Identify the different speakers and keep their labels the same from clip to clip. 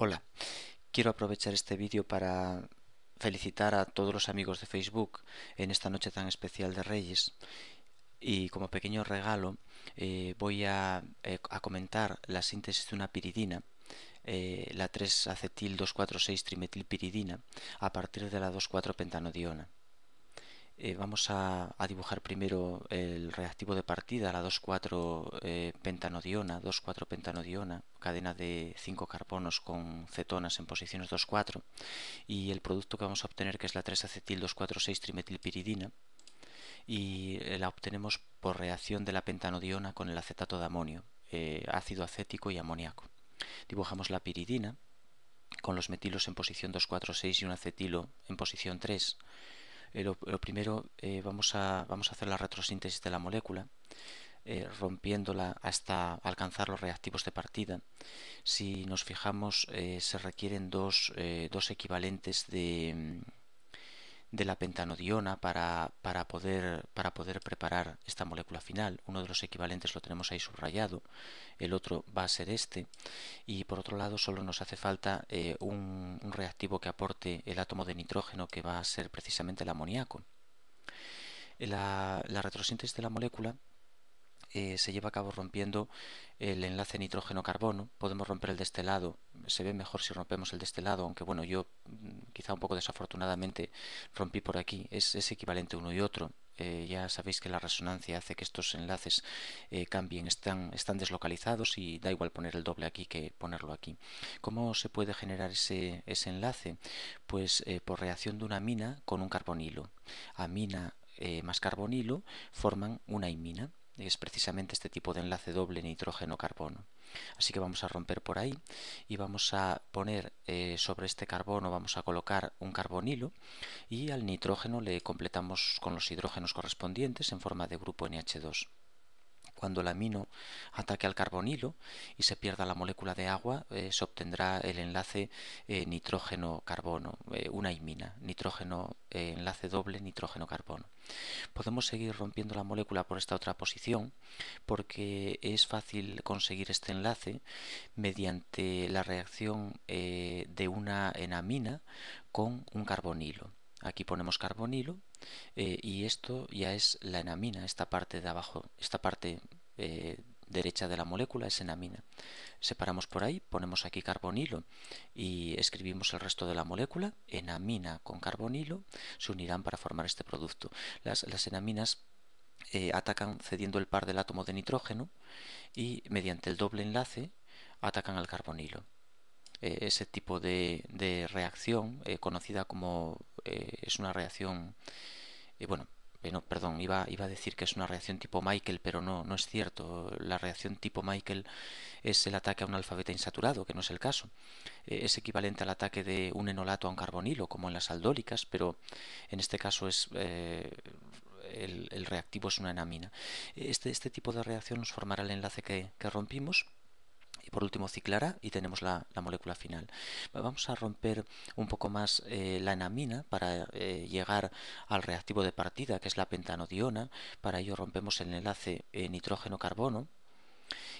Speaker 1: Hola, quiero aprovechar este vídeo para felicitar a todos los amigos de Facebook en esta noche tan especial de Reyes y como pequeño regalo eh, voy eh, a, comentar la síntesis de una piridina, eh, la 3-acetil-2,4,6-trimetilpiridina, a partir de la 2,4-pentanodiona. Eh, vamos a, dibujar primero el reactivo de partida, la 2,4 eh, pentanodiona, 2,4 pentanodiona, cadena de 5 carbonos con cetonas en posiciones 2,4, y el producto que vamos a obtener que es la 3-acetil-2,4,6-trimetilpiridina, y eh, la obtenemos por reacción de la pentanodiona con el acetato de amonio, ácido acético y amoníaco. Dibujamos la piridina con los metilos en posición 2,4,6 y un acetilo en posición 3, eh, lo, primero, eh, vamos, a, vamos a hacer la retrosíntesis de la molécula, eh, rompiéndola hasta alcanzar los reactivos de partida. Si nos fijamos, se requieren dos equivalentes de mm, de la pentanodiona para, para, poder, para poder preparar esta molécula final. Uno de los equivalentes lo tenemos ahí subrayado, el otro va a ser este. Y por otro lado solo nos hace falta eh, un, reactivo que aporte el átomo de nitrógeno que va a ser precisamente el amoníaco. La, la, retrosíntesis de la molécula eh, se lleva a cabo rompiendo el enlace nitrógeno-carbono. Podemos romper el de este lado, se ve mejor si rompemos el de este lado, aunque bueno, yo mm, quizá un poco desafortunadamente rompí por aquí. Es, equivalente uno y otro. Eh, ya sabéis que la resonancia hace que estos enlaces eh, cambien, están, deslocalizados y da igual poner el doble aquí que ponerlo aquí. ¿Cómo se puede generar ese, enlace? Pues por reacción de una amina con un carbonilo. Amina más carbonilo forman una imina es precisamente este tipo de enlace doble nitrógeno-carbono. Así que vamos a romper por ahí y vamos a poner eh, sobre este carbono, vamos a colocar un carbonilo y al nitrógeno le completamos con los hidrógenos correspondientes en forma de grupo NH2. Cuando el amino ataque al carbonilo y se pierda la molécula de agua, eh, se obtendrá el enlace eh, nitrógeno-carbono, eh, una imina, nitrógeno, enlace doble nitrógeno-carbono. Podemos seguir rompiendo la molécula por esta otra posición porque es fácil conseguir este enlace mediante la reacción de una enamina con un carbonilo aquí ponemos carbonilo eh, y esto ya es la enamina, esta parte de abajo, esta parte eh, derecha de la molécula es enamina. Separamos por ahí, ponemos aquí carbonilo y escribimos el resto de la molécula, enamina con carbonilo, se unirán para formar este producto. Las, enaminas eh, atacan cediendo el par del átomo de nitrógeno y mediante el doble enlace atacan al carbonilo. Eh, ese tipo de, reacción eh, conocida como eh, es una reacción bueno perdón, iba, iba, a decir que es una reacción tipo Michael, pero no, no es cierto. La reacción tipo Michael es el ataque a un alfabeta insaturado, que no es el caso. es equivalente al ataque de un enolato a un carbonilo, como en las aldólicas, pero en este caso es el, reactivo es una enamina. Este, este tipo de reacción nos formará el enlace que rompimos y por último ciclara y tenemos la, molécula final. Vamos a romper un poco más eh, la enamina para eh, llegar al reactivo de partida que es la pentanodiona. Para ello rompemos el enlace eh, nitrógeno-carbono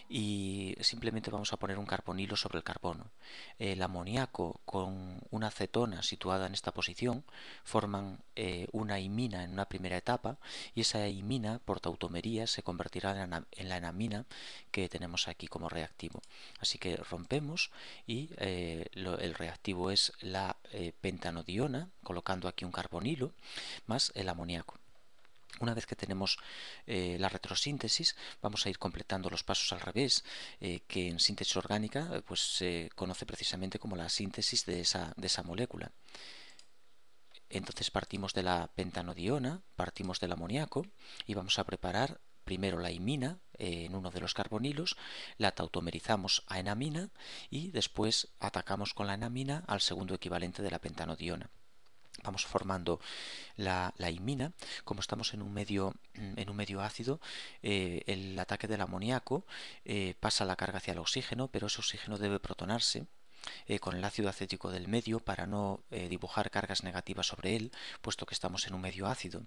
Speaker 1: y simplemente vamos a poner un carbonilo sobre el carbono. El amoníaco con una acetona situada en esta posición forman eh, una imina en una primera etapa y esa imina por tautomería se convertirá en la enamina que tenemos aquí como reactivo. Así que rompemos y eh, el reactivo es la eh, pentanodiona colocando aquí un carbonilo más el amoníaco. Una vez que tenemos eh, la retrosíntesis, vamos a ir completando los pasos al revés, eh, que en síntesis orgánica eh, pues, se conoce precisamente como la síntesis de de esa molécula. Entonces partimos de la pentanodiona, partimos del amoníaco y vamos a preparar primero la imina en uno de los carbonilos, la tautomerizamos a enamina y después atacamos con la enamina al segundo equivalente de la pentanodiona vamos formando la, imina. Como estamos en un medio, en un medio ácido, eh, el ataque del amoníaco eh, pasa la carga hacia el oxígeno, pero ese oxígeno debe protonarse. Eh, con el ácido acético del medio para no dibujar cargas negativas sobre él, puesto que estamos en un medio ácido.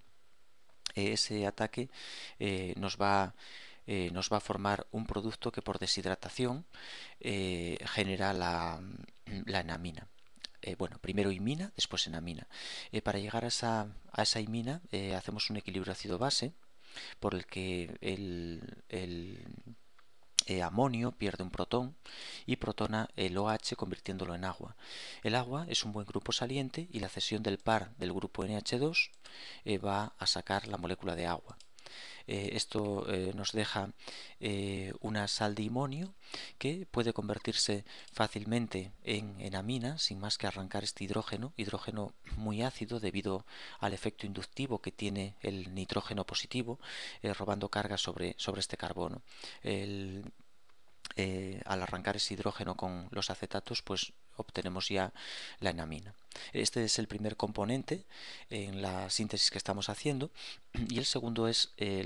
Speaker 1: ese ataque nos va nos va a formar un producto que por deshidratación genera la enamina. Eh, bueno, primero imina, después enamina. Eh, para llegar a esa, a esa imina eh, hacemos un equilibrio ácido-base por el que el, el eh, amonio pierde un protón y protona el OH convirtiéndolo en agua. El agua es un buen grupo saliente y la cesión del par del grupo NH2 va a sacar la molécula de agua. Eh, esto eh, nos deja eh, una sal de imonio que puede convertirse fácilmente en amina, sin más que arrancar este hidrógeno, hidrógeno muy ácido debido al efecto inductivo que tiene el nitrógeno positivo, robando carga sobre, sobre este carbono. al arrancar ese hidrógeno con los acetatos, pues obtenemos ya la enamina. Este es el primer componente en la síntesis que estamos haciendo y el segundo es eh,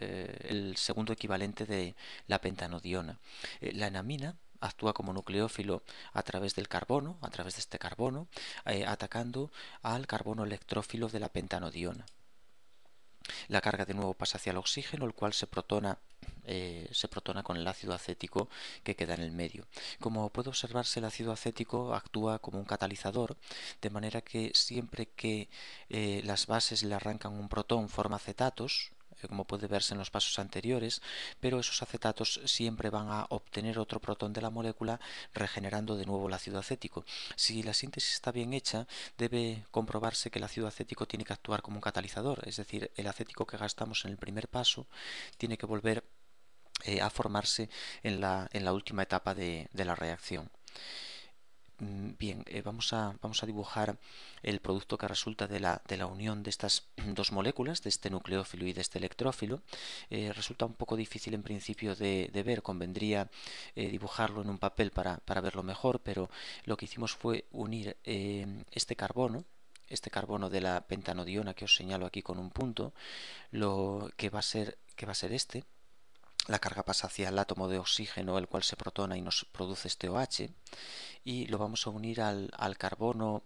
Speaker 1: eh, el segundo equivalente de la pentanodiona. Eh, la enamina actúa como nucleófilo a través del carbono, a través de este carbono, atacando al carbono electrófilo de la pentanodiona. La carga de nuevo pasa hacia el oxígeno, el cual se protona eh, se protona con el ácido acético que queda en el medio. Como puede observarse, el ácido acético actúa como un catalizador, de manera que siempre que eh, las bases le arrancan un protón forma acetatos, eh, como puede verse en los pasos anteriores, pero esos acetatos siempre van a obtener otro protón de la molécula regenerando de nuevo el ácido acético. Si la síntesis está bien hecha, debe comprobarse que el ácido acético tiene que actuar como un catalizador, es decir, el acético que gastamos en el primer paso tiene que volver eh, a formarse en la, última etapa de, la reacción. Mm, bien, eh, vamos, a, vamos, a, dibujar el producto que resulta de la, de la, unión de estas dos moléculas, de este nucleófilo y de este electrófilo. Eh, resulta un poco difícil en principio de, ver, convendría dibujarlo en un papel para, verlo mejor, pero lo que hicimos fue unir este carbono, este carbono de la pentanodiona que os señalo aquí con un punto, lo que va a ser, que va a ser este, la carga pasa hacia el átomo de oxígeno, el cual se protona y nos produce este OH, y lo vamos a unir al, carbono,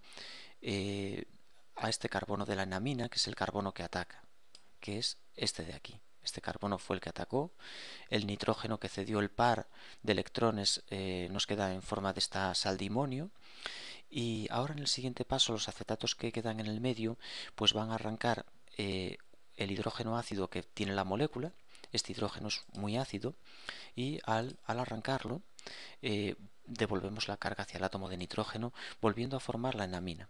Speaker 1: eh, a este carbono de la enamina, que es el carbono que ataca, que es este de aquí. Este carbono fue el que atacó. El nitrógeno que cedió el par de electrones eh, nos queda en forma de esta saldimonio. Y ahora en el siguiente paso, los acetatos que quedan en el medio, pues van a arrancar eh, el hidrógeno ácido que tiene la molécula este hidrógeno es muy ácido y al, arrancarlo eh, devolvemos la carga hacia el átomo de nitrógeno volviendo a formar la enamina.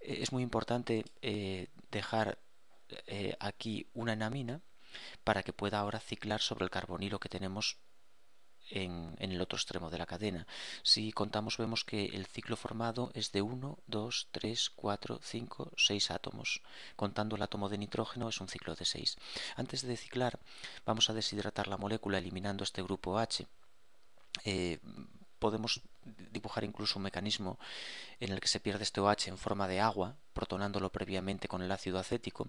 Speaker 1: Es muy importante eh, dejar eh, aquí una enamina para que pueda ahora ciclar sobre el carbonilo que tenemos en, el otro extremo de la cadena. Si contamos vemos que el ciclo formado es de 1, 2, 3, 4, 5, 6 átomos. Contando el átomo de nitrógeno es un ciclo de 6. Antes de ciclar vamos a deshidratar la molécula eliminando este grupo H. Eh, podemos dibujar incluso un mecanismo en el que se pierde este OH en forma de agua, protonándolo previamente con el ácido acético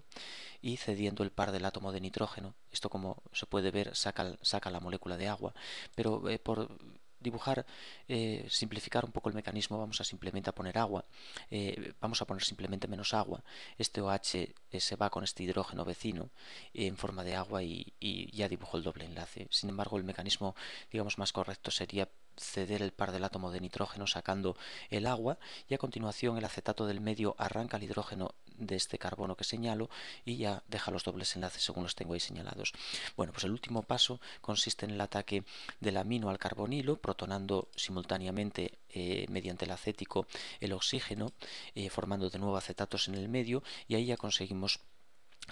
Speaker 1: y cediendo el par del átomo de nitrógeno. Esto, como se puede ver, saca, la molécula de agua. Pero eh, por dibujar, eh, simplificar un poco el mecanismo, vamos a simplemente a poner agua, eh, vamos a poner simplemente menos agua. Este OH se va con este hidrógeno vecino en forma de agua y, ya dibujo el doble enlace. Sin embargo, el mecanismo, digamos, más correcto sería ceder el par del átomo de nitrógeno sacando el agua y a continuación el acetato del medio arranca el hidrógeno de este carbono que señalo y ya deja los dobles enlaces según los tengo ahí señalados. Bueno, pues el último paso consiste en el ataque del amino al carbonilo, protonando simultáneamente eh, mediante el acético el oxígeno, eh, formando de nuevo acetatos en el medio y ahí ya conseguimos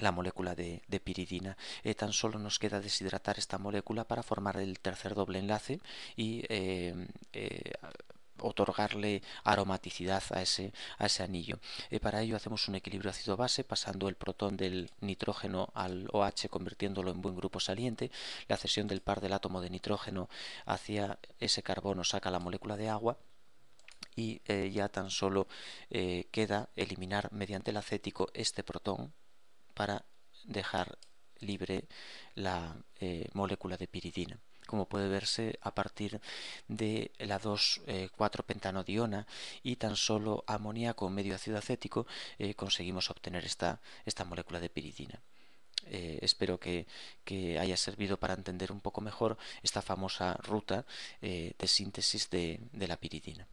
Speaker 1: la molécula de, piridina. Eh, tan solo nos queda deshidratar esta molécula para formar el tercer doble enlace y em, eh, otorgarle aromaticidad a ese, a ese anillo. Eh, para ello hacemos un equilibrio ácido-base pasando el protón del nitrógeno al OH convirtiéndolo en buen grupo saliente. La cesión del par del átomo de nitrógeno hacia ese carbono saca la molécula de agua y ya tan solo queda eliminar mediante el acético este protón para dejar libre la eh, molécula de piridina como puede verse a partir de la 2,4-pentanodiona eh, y tan solo amoníaco medio ácido acético eh, conseguimos obtener esta, molécula de piridina. espero que, haya servido para entender un poco mejor esta famosa ruta de síntesis de la piridina.